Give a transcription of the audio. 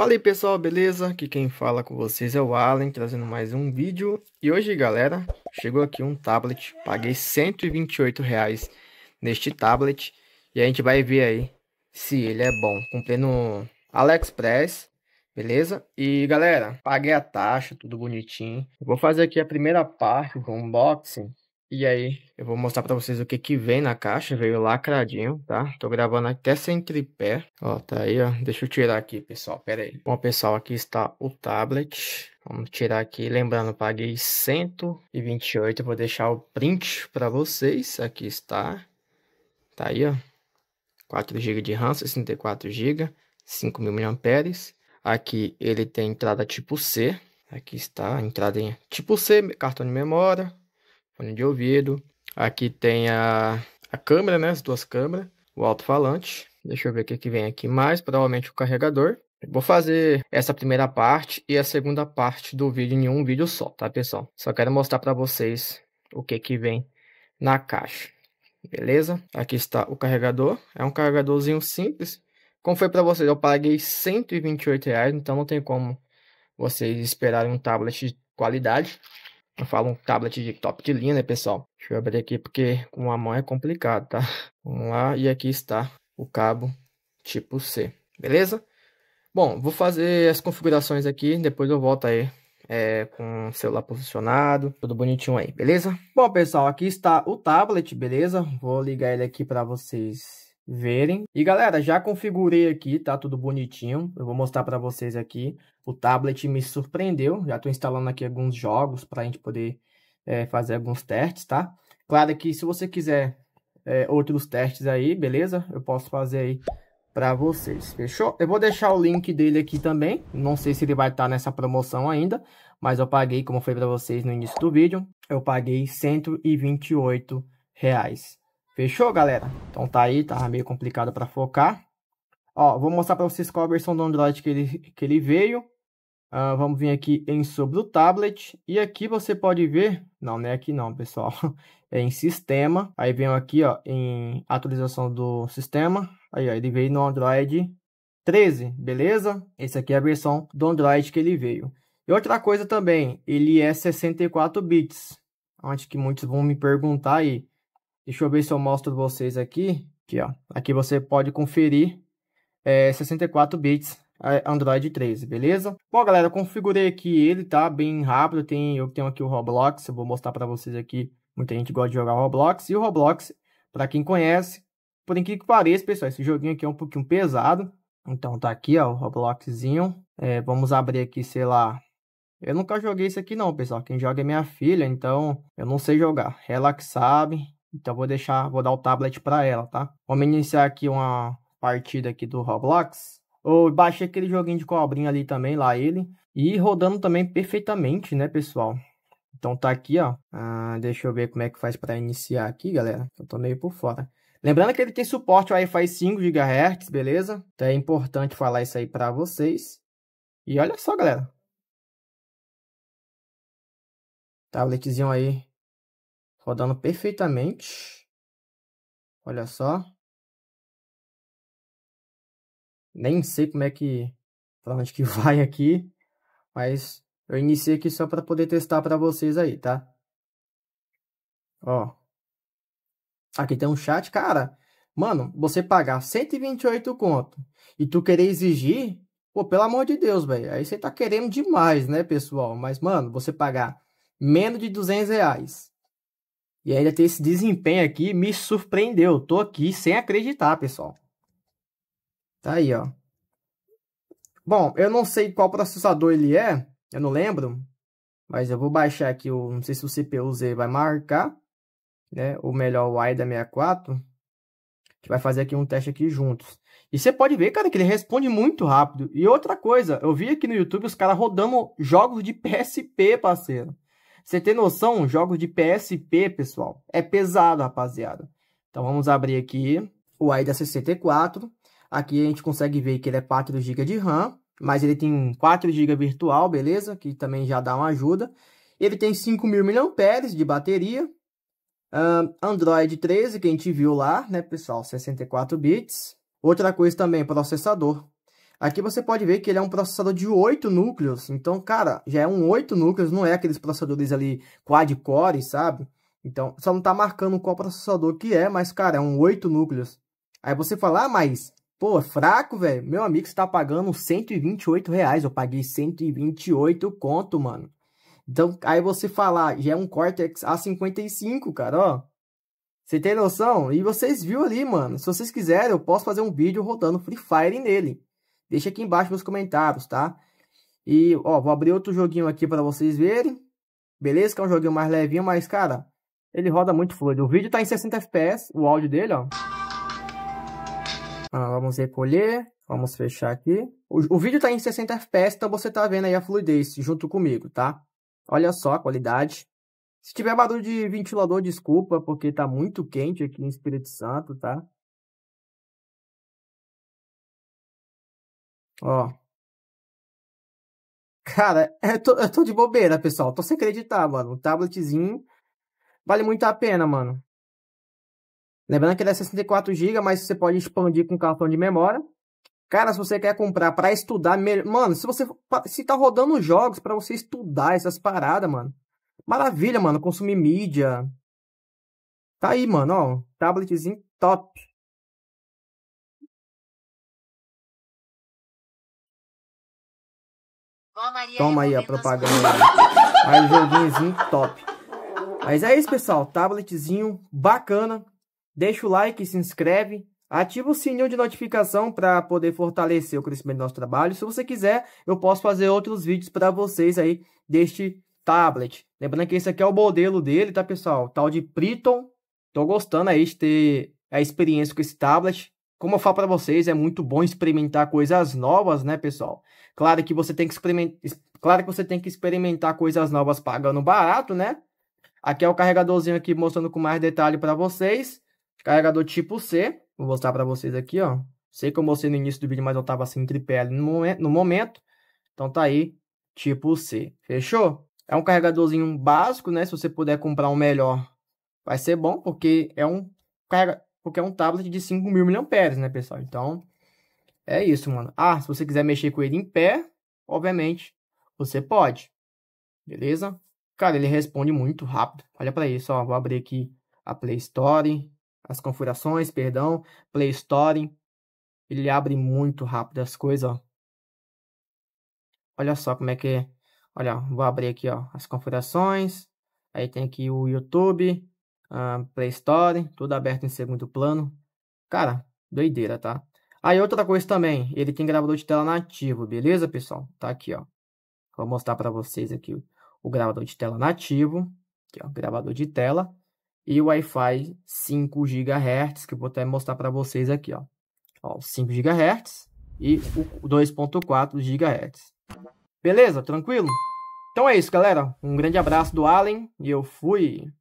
Fala aí pessoal, beleza? Aqui quem fala com vocês é o Allen, trazendo mais um vídeo. E hoje galera, chegou aqui um tablet, paguei 128 reais neste tablet. E a gente vai ver aí se ele é bom. Comprei no AliExpress, beleza? E galera, paguei a taxa, tudo bonitinho. Vou fazer aqui a primeira parte do unboxing e aí, eu vou mostrar para vocês o que que vem na caixa, veio lacradinho, tá? Tô gravando até sem tripé, ó, tá aí, ó, deixa eu tirar aqui, pessoal, pera aí. Bom, pessoal, aqui está o tablet, vamos tirar aqui, lembrando, paguei 128, vou deixar o print para vocês, aqui está, tá aí, ó, 4 GB de RAM, 64 GB, 5.000 mAh, aqui ele tem entrada tipo C, aqui está, entrada em tipo C, cartão de memória, fone de ouvido. Aqui tem a, a câmera, né? As duas câmeras, o alto-falante. Deixa eu ver o que, é que vem aqui mais, provavelmente o carregador. Vou fazer essa primeira parte e a segunda parte do vídeo em um vídeo só, tá, pessoal? Só quero mostrar para vocês o que, é que vem na caixa. Beleza? Aqui está o carregador. É um carregadorzinho simples. Como foi para vocês, eu paguei 128 reais, então não tem como vocês esperarem um tablet de qualidade. Eu falo um tablet de top de linha, né, pessoal? Deixa eu abrir aqui porque com a mão é complicado, tá? Vamos lá, e aqui está o cabo tipo C, beleza? Bom, vou fazer as configurações aqui, depois eu volto aí é, com o celular posicionado, tudo bonitinho aí, beleza? Bom, pessoal, aqui está o tablet, beleza? Vou ligar ele aqui para vocês verem. E galera, já configurei aqui, tá tudo bonitinho. Eu vou mostrar para vocês aqui. O tablet me surpreendeu. Já estou instalando aqui alguns jogos para a gente poder é, fazer alguns testes, tá? Claro que se você quiser é, outros testes aí, beleza? Eu posso fazer aí para vocês, fechou? Eu vou deixar o link dele aqui também, não sei se ele vai estar tá nessa promoção ainda, mas eu paguei, como foi para vocês no início do vídeo, eu paguei 128 reais. Fechou, galera? Então tá aí, tava tá meio complicado para focar. Ó, vou mostrar para vocês qual a versão do Android que ele, que ele veio. Uh, vamos vir aqui em sobre o tablet. E aqui você pode ver... Não, não é aqui não, pessoal. É em sistema. Aí vem aqui, ó, em atualização do sistema. Aí, ó, ele veio no Android 13, beleza? Essa aqui é a versão do Android que ele veio. E outra coisa também, ele é 64 bits. Acho que muitos vão me perguntar aí. Deixa eu ver se eu mostro vocês aqui. Aqui, ó. Aqui você pode conferir é, 64 bits é, Android 13, beleza? Bom, galera, eu configurei aqui ele, tá? Bem rápido. Tem, eu tenho aqui o Roblox, eu vou mostrar pra vocês aqui. Muita gente gosta de jogar Roblox. E o Roblox, pra quem conhece, por incrível que pareça, pessoal, esse joguinho aqui é um pouquinho pesado. Então tá aqui, ó, o Robloxzinho. É, vamos abrir aqui, sei lá, eu nunca joguei isso aqui não, pessoal. Quem joga é minha filha, então eu não sei jogar. Ela que sabe. Então vou deixar, vou dar o tablet para ela, tá? Vamos iniciar aqui uma partida aqui do Roblox. Eu baixei aquele joguinho de cobrinha ali também, lá ele. E rodando também perfeitamente, né, pessoal? Então tá aqui, ó. Ah, deixa eu ver como é que faz para iniciar aqui, galera. Eu tô meio por fora. Lembrando que ele tem suporte Wi-Fi 5 GHz, beleza? Então é importante falar isso aí para vocês. E olha só, galera. Tabletzinho aí rodando perfeitamente. Olha só. Nem sei como é que, para onde que vai aqui, mas eu iniciei aqui só para poder testar para vocês aí, tá? Ó. Aqui tem um chat, cara. Mano, você pagar 128 conto e tu querer exigir, pô, pelo amor de Deus, velho. Aí você tá querendo demais, né, pessoal? Mas, mano, você pagar menos de 200 reais e ainda ter esse desempenho aqui me surpreendeu. Tô aqui sem acreditar, pessoal. Tá aí, ó. Bom, eu não sei qual processador ele é, eu não lembro. Mas eu vou baixar aqui, o, não sei se o CPU-Z vai marcar, né? Ou melhor, o AIDA64. A gente vai fazer aqui um teste aqui juntos. E você pode ver, cara, que ele responde muito rápido. E outra coisa, eu vi aqui no YouTube os caras rodando jogos de PSP, parceiro. Você tem noção, jogos de PSP, pessoal, é pesado, rapaziada. Então vamos abrir aqui o AIDA 64. Aqui a gente consegue ver que ele é 4 GB de RAM, mas ele tem 4 GB virtual, beleza? Que também já dá uma ajuda. Ele tem 5.000 mAh de bateria. Uh, Android 13, que a gente viu lá, né, pessoal? 64 bits. Outra coisa também, processador. Aqui você pode ver que ele é um processador de 8 núcleos. Então, cara, já é um 8 núcleos, não é aqueles processadores ali quad-core, sabe? Então, só não tá marcando qual processador que é, mas, cara, é um 8 núcleos. Aí você fala, ah, mas, pô, é fraco, velho. Meu amigo, você tá pagando 128 reais. Eu paguei 128 conto, mano. Então, aí você falar, ah, já é um Cortex A55, cara, ó. Você tem noção? E vocês viram ali, mano. Se vocês quiserem, eu posso fazer um vídeo rodando Free Fire nele. Deixa aqui embaixo nos comentários, tá? E, ó, vou abrir outro joguinho aqui para vocês verem. Beleza? Que é um joguinho mais levinho, mas, cara, ele roda muito fluido. O vídeo tá em 60 FPS, o áudio dele, ó. Ah, vamos recolher, vamos fechar aqui. O, o, vídeo tá em 60 FPS, então você tá vendo aí a fluidez junto comigo, tá? Olha só a qualidade. Se tiver barulho de ventilador, desculpa, porque tá muito quente aqui em Espírito Santo, tá? Ó. Cara, é, eu tô, eu tô de bobeira, pessoal. Tô sem acreditar, mano. Um tabletzinho vale muito a pena, mano. Lembrando que ele é 64GB, mas você pode expandir com cartão de memória. Cara, se você quer comprar para estudar, mano, se você se tá rodando jogos para você estudar essas paradas, mano. Maravilha, mano, consumir mídia. Tá aí, mano, ó, tabletzinho top. Toma aí a propaganda. Aí, aí joguinhozinho top. Mas é isso, pessoal. Tabletzinho bacana. Deixa o like, se inscreve. Ativa o sininho de notificação para poder fortalecer o crescimento do nosso trabalho. Se você quiser, eu posso fazer outros vídeos para vocês aí deste tablet. Lembrando que esse aqui é o modelo dele, tá, pessoal? Tal de Priton. Tô gostando aí de ter a experiência com esse tablet como eu falo para vocês, é muito bom experimentar coisas novas, né, pessoal? Claro que você tem que experimentar, claro que você tem que experimentar coisas novas pagando barato, né? Aqui é o carregadorzinho aqui mostrando com mais detalhe para vocês. Carregador tipo C, vou mostrar para vocês aqui, ó. Sei que eu mostrei no início do vídeo, mas eu tava sem tripé ali no momento. Então tá aí, tipo C. Fechou? É um carregadorzinho básico, né? Se você puder comprar um melhor, vai ser bom, porque é um carregador porque é um tablet de 5 mil miliamperes, né, pessoal? Então, é isso, mano. Ah, se você quiser mexer com ele em pé, obviamente, você pode. Beleza? Cara, ele responde muito rápido. Olha para isso, ó. Vou abrir aqui a Play Store, as configurações, perdão, Play Store. Ele abre muito rápido as coisas, ó. Olha só como é que é. Olha, vou abrir aqui, ó, as configurações. Aí tem aqui o YouTube, Play Store, tudo aberto em segundo plano. Cara, doideira, tá? Aí outra coisa também, ele tem gravador de tela nativo, beleza, pessoal? Tá aqui, ó. Vou mostrar para vocês aqui o gravador de tela nativo, aqui, ó, gravador de tela e o Wi-Fi 5 GHz, que eu vou até mostrar para vocês aqui, ó. Ó, 5 GHz e o 2.4 GHz. Beleza? Tranquilo? Então é isso, galera. Um grande abraço do Allen e eu fui.